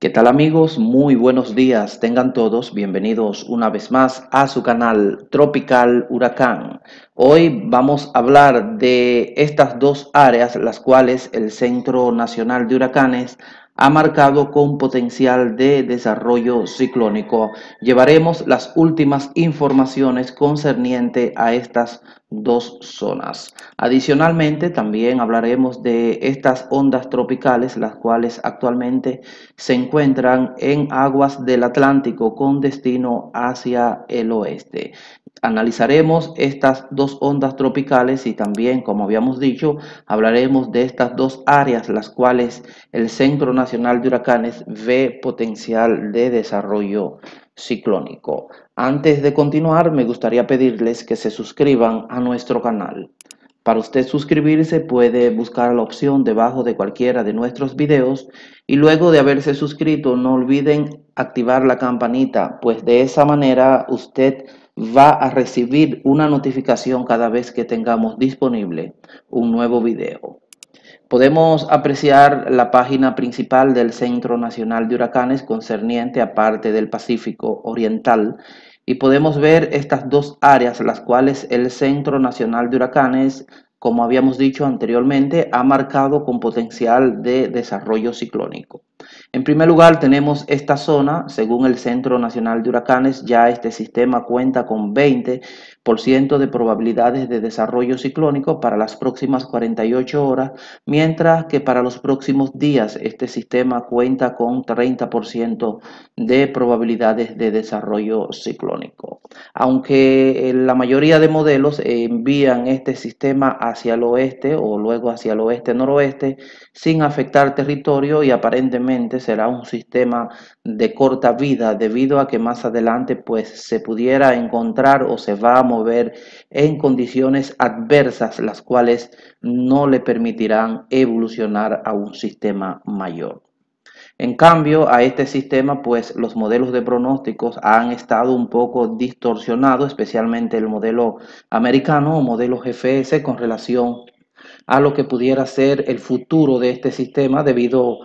¿Qué tal amigos? Muy buenos días. Tengan todos bienvenidos una vez más a su canal Tropical Huracán. Hoy vamos a hablar de estas dos áreas, las cuales el Centro Nacional de Huracanes ha marcado con potencial de desarrollo ciclónico. Llevaremos las últimas informaciones concerniente a estas dos zonas. Adicionalmente, también hablaremos de estas ondas tropicales, las cuales actualmente se encuentran en aguas del Atlántico con destino hacia el oeste. Analizaremos estas dos ondas tropicales y también, como habíamos dicho, hablaremos de estas dos áreas, las cuales el Centro Nacional de Huracanes ve potencial de desarrollo ciclónico. Antes de continuar, me gustaría pedirles que se suscriban a nuestro canal. Para usted suscribirse puede buscar la opción debajo de cualquiera de nuestros videos y luego de haberse suscrito no olviden activar la campanita, pues de esa manera usted va a recibir una notificación cada vez que tengamos disponible un nuevo video. Podemos apreciar la página principal del Centro Nacional de Huracanes concerniente a parte del Pacífico Oriental y podemos ver estas dos áreas, las cuales el Centro Nacional de Huracanes, como habíamos dicho anteriormente, ha marcado con potencial de desarrollo ciclónico. En primer lugar, tenemos esta zona, según el Centro Nacional de Huracanes, ya este sistema cuenta con 20% de probabilidades de desarrollo ciclónico para las próximas 48 horas, mientras que para los próximos días este sistema cuenta con 30% de probabilidades de desarrollo ciclónico. Aunque eh, la mayoría de modelos envían este sistema hacia el oeste o luego hacia el oeste-noroeste sin afectar territorio y aparentemente será un sistema de corta vida debido a que más adelante pues se pudiera encontrar o se va a mover en condiciones adversas las cuales no le permitirán evolucionar a un sistema mayor. En cambio, a este sistema, pues los modelos de pronósticos han estado un poco distorsionados, especialmente el modelo americano o modelo GFS con relación a lo que pudiera ser el futuro de este sistema debido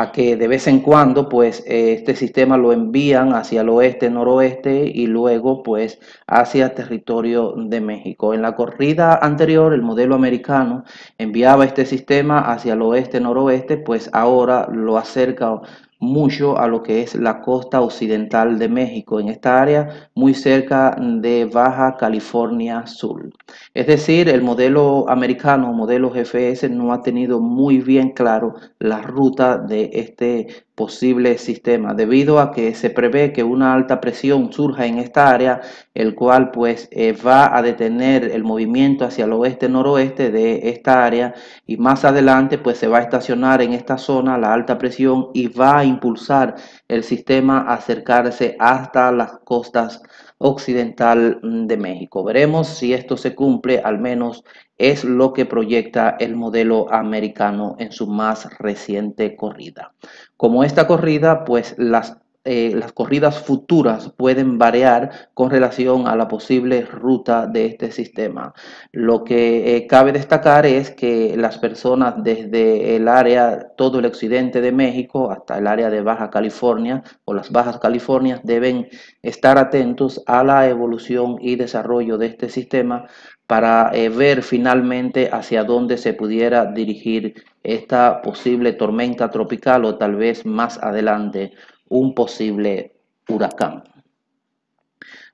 a que de vez en cuando pues este sistema lo envían hacia el oeste, noroeste y luego pues hacia territorio de México. En la corrida anterior el modelo americano enviaba este sistema hacia el oeste, noroeste, pues ahora lo acerca mucho a lo que es la costa occidental de México, en esta área muy cerca de Baja California Sur. Es decir, el modelo americano, modelo GFS, no ha tenido muy bien claro la ruta de este posible sistema, debido a que se prevé que una alta presión surja en esta área, el cual pues eh, va a detener el movimiento hacia el oeste-noroeste de esta área y más adelante pues se va a estacionar en esta zona la alta presión y va a impulsar el sistema a acercarse hasta las costas occidental mm, de México. Veremos si esto se cumple, al menos es lo que proyecta el modelo americano en su más reciente corrida. Como esta corrida, pues las eh, las corridas futuras pueden variar con relación a la posible ruta de este sistema. Lo que eh, cabe destacar es que las personas desde el área, todo el occidente de México hasta el área de Baja California o las Bajas Californias deben estar atentos a la evolución y desarrollo de este sistema para eh, ver finalmente hacia dónde se pudiera dirigir esta posible tormenta tropical o tal vez más adelante un posible huracán.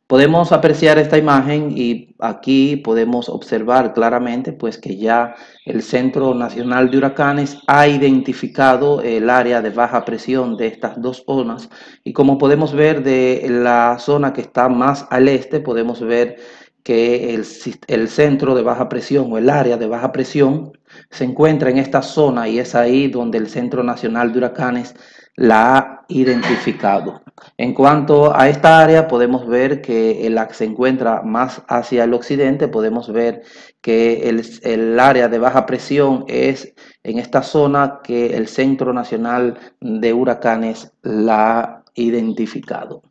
Podemos apreciar esta imagen y aquí podemos observar claramente pues que ya el Centro Nacional de Huracanes ha identificado el área de baja presión de estas dos zonas y como podemos ver de la zona que está más al este podemos ver que el, el, centro de baja presión o el área de baja presión se encuentra en esta zona y es ahí donde el Centro Nacional de Huracanes la ha identificado. En cuanto a esta área, podemos ver que la se encuentra más hacia el occidente, podemos ver que el, el, área de baja presión es en esta zona que el Centro Nacional de Huracanes la ha identificado.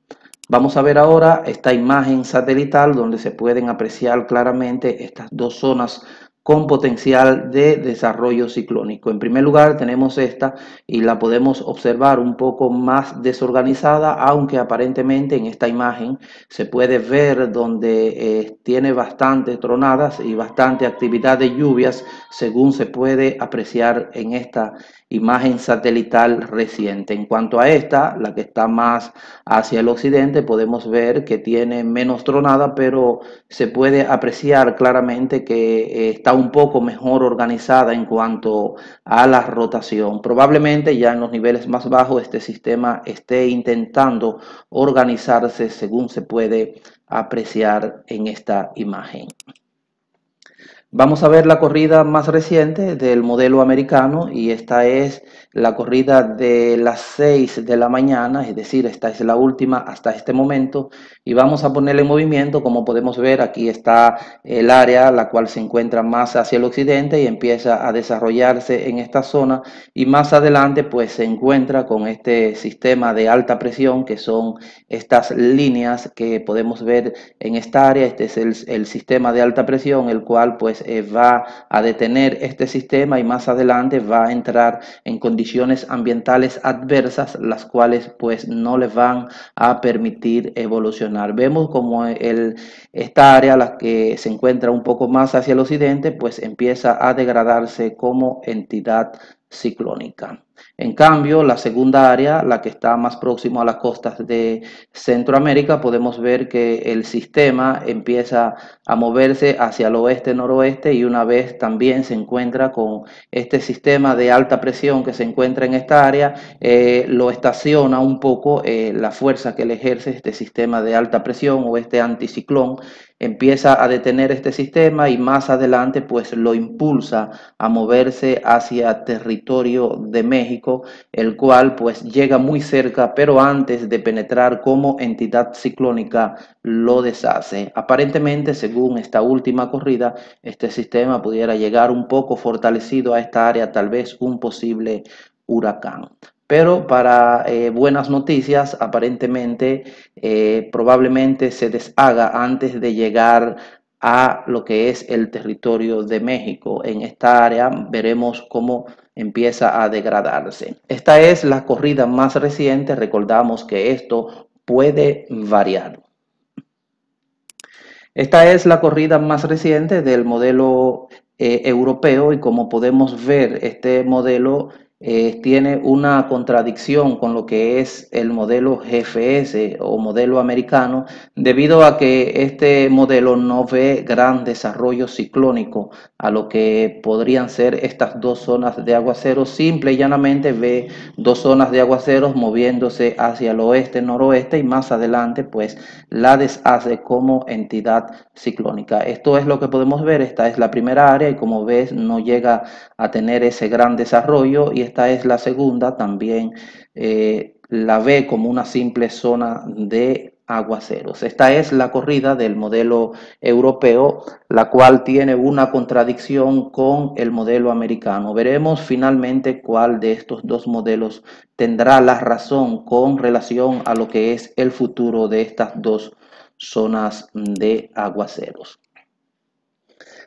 Vamos a ver ahora esta imagen satelital donde se pueden apreciar claramente estas dos zonas con potencial de desarrollo ciclónico. En primer lugar, tenemos esta y la podemos observar un poco más desorganizada, aunque aparentemente en esta imagen se puede ver donde eh, tiene bastantes tronadas y bastante actividad de lluvias, según se puede apreciar en esta imagen satelital reciente. En cuanto a esta, la que está más hacia el occidente, podemos ver que tiene menos tronada, pero se puede apreciar claramente que eh, está un poco mejor organizada en cuanto a la rotación. Probablemente ya en los niveles más bajos este sistema esté intentando organizarse según se puede apreciar en esta imagen. Vamos a ver la corrida más reciente del modelo americano y esta es la corrida de las 6 de la mañana, es decir, esta es la última hasta este momento, y vamos a ponerle movimiento, como podemos ver, aquí está el área, la cual se encuentra más hacia el occidente y empieza a desarrollarse en esta zona, y más adelante pues se encuentra con este sistema de alta presión, que son estas líneas que podemos ver en esta área, este es el, sistema de alta presión, el cual pues eh, va a detener este sistema y más adelante va a entrar en condiciones condiciones ambientales adversas, las cuales pues no les van a permitir evolucionar. Vemos como el, esta área, la que se encuentra un poco más hacia el occidente, pues empieza a degradarse como entidad ciclónica. En cambio, la segunda área, la que está más próximo a las costas de Centroamérica, podemos ver que el sistema empieza a moverse hacia el oeste-noroeste y una vez también se encuentra con este sistema de alta presión que se encuentra en esta área, eh, lo estaciona un poco eh, la fuerza que le ejerce este sistema de alta presión o este anticiclón empieza a detener este sistema y más adelante pues lo impulsa a moverse hacia territorio de México el cual pues llega muy cerca, pero antes de penetrar como entidad ciclónica lo deshace. Aparentemente, según esta última corrida, este sistema pudiera llegar un poco fortalecido a esta área, tal vez un posible huracán. Pero para eh, buenas noticias, aparentemente eh, probablemente se deshaga antes de llegar a lo que es el territorio de México. En esta área veremos cómo empieza a degradarse. Esta es la corrida más reciente, recordamos que esto puede variar. Esta es la corrida más reciente del modelo eh, europeo y como podemos ver, este modelo eh, tiene una contradicción con lo que es el modelo GFS o modelo americano, debido a que este modelo no ve gran desarrollo ciclónico a lo que podrían ser estas dos zonas de aguaceros. Simple y llanamente ve dos zonas de aguaceros moviéndose hacia el oeste, noroeste y más adelante pues la deshace como entidad ciclónica. Esto es lo que podemos ver. Esta es la primera área y como ves no llega a tener ese gran desarrollo y esta es la segunda, también eh, la ve como una simple zona de aguaceros. Esta es la corrida del modelo europeo, la cual tiene una contradicción con el modelo americano. Veremos finalmente cuál de estos dos modelos tendrá la razón con relación a lo que es el futuro de estas dos zonas de aguaceros.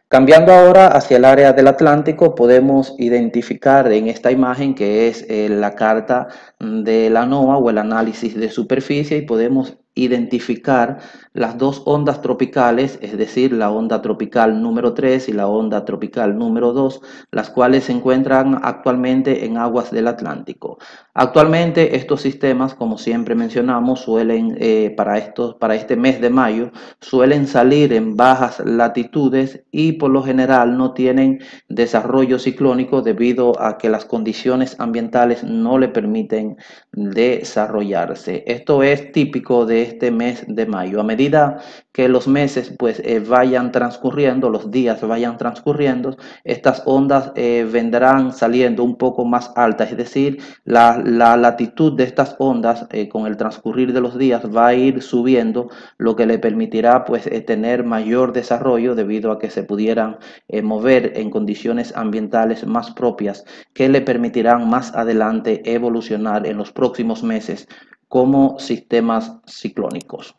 Cambiando ahora hacia el área del Atlántico, podemos identificar en esta imagen que es eh, la carta mm, de la NOAA o el análisis de superficie y podemos identificar las dos ondas tropicales, es decir, la onda tropical número 3 y la onda tropical número 2, las cuales se encuentran actualmente en aguas del Atlántico. Actualmente estos sistemas, como siempre mencionamos, suelen eh, para, estos, para este mes de mayo, suelen salir en bajas latitudes y por lo general no tienen desarrollo ciclónico debido a que las condiciones ambientales no le permiten desarrollarse. Esto es típico de este mes de mayo. A medida que los meses pues eh, vayan transcurriendo, los días vayan transcurriendo, estas ondas eh, vendrán saliendo un poco más altas, es decir, la, latitud de estas ondas eh, con el transcurrir de los días va a ir subiendo, lo que le permitirá pues tener mayor desarrollo debido a que se pudieran mover en condiciones ambientales más propias que le permitirán más adelante evolucionar en los próximos meses como sistemas ciclónicos.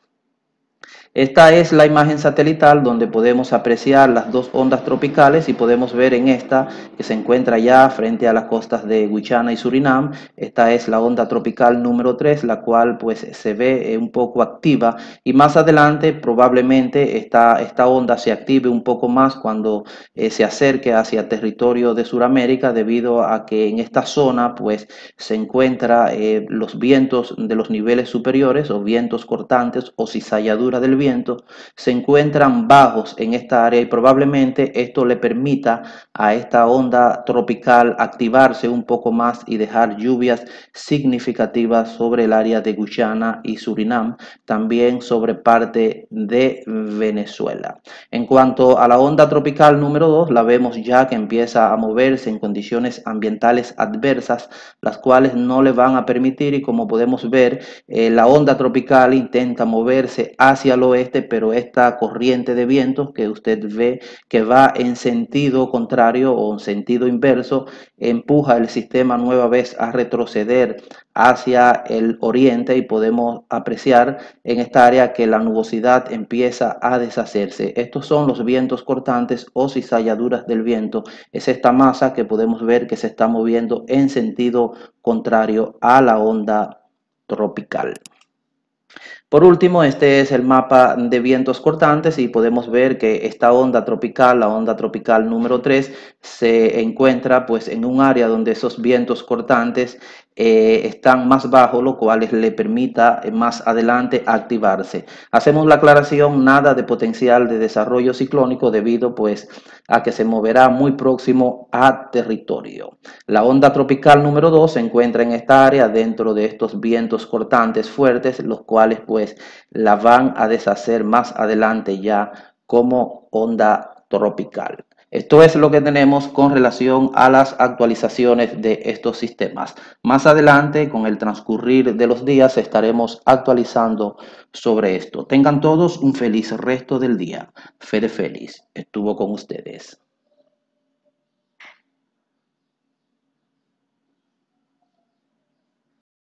Esta es la imagen satelital donde podemos apreciar las dos ondas tropicales y podemos ver en esta que se encuentra ya frente a las costas de Guyana y Surinam. Esta es la onda tropical número 3, la cual pues se ve eh, un poco activa y más adelante probablemente esta, esta onda se active un poco más cuando eh, se acerque hacia territorio de Sudamérica debido a que en esta zona pues se encuentra eh, los vientos de los niveles superiores o vientos cortantes o cizalladura del viento se encuentran bajos en esta área y probablemente esto le permita a esta onda tropical activarse un poco más y dejar lluvias significativas sobre el área de Guyana y Surinam, también sobre parte de Venezuela. En cuanto a la onda tropical número 2, la vemos ya que empieza a moverse en condiciones ambientales adversas, las cuales no le van a permitir y como podemos ver, eh, la onda tropical intenta moverse hacia los oeste pero esta corriente de vientos que usted ve que va en sentido contrario o en sentido inverso, empuja el sistema nueva vez a retroceder hacia el oriente y podemos apreciar en esta área que la nubosidad empieza a deshacerse. Estos son los vientos cortantes o cizalladuras del viento. Es esta masa que podemos ver que se está moviendo en sentido contrario a la onda tropical. Por último, este es el mapa de vientos cortantes y podemos ver que esta onda tropical, la onda tropical número 3, se encuentra pues en un área donde esos vientos cortantes eh, están más bajos, lo cual le permita eh, más adelante activarse. Hacemos la aclaración, nada de potencial de desarrollo ciclónico debido pues a que se moverá muy próximo a territorio. La onda tropical número 2 se encuentra en esta área dentro de estos vientos cortantes fuertes, los cuales pues la van a deshacer más adelante ya como onda tropical. Esto es lo que tenemos con relación a las actualizaciones de estos sistemas. Más adelante, con el transcurrir de los días, estaremos actualizando sobre esto. Tengan todos un feliz resto del día. Fede Feliz estuvo con ustedes.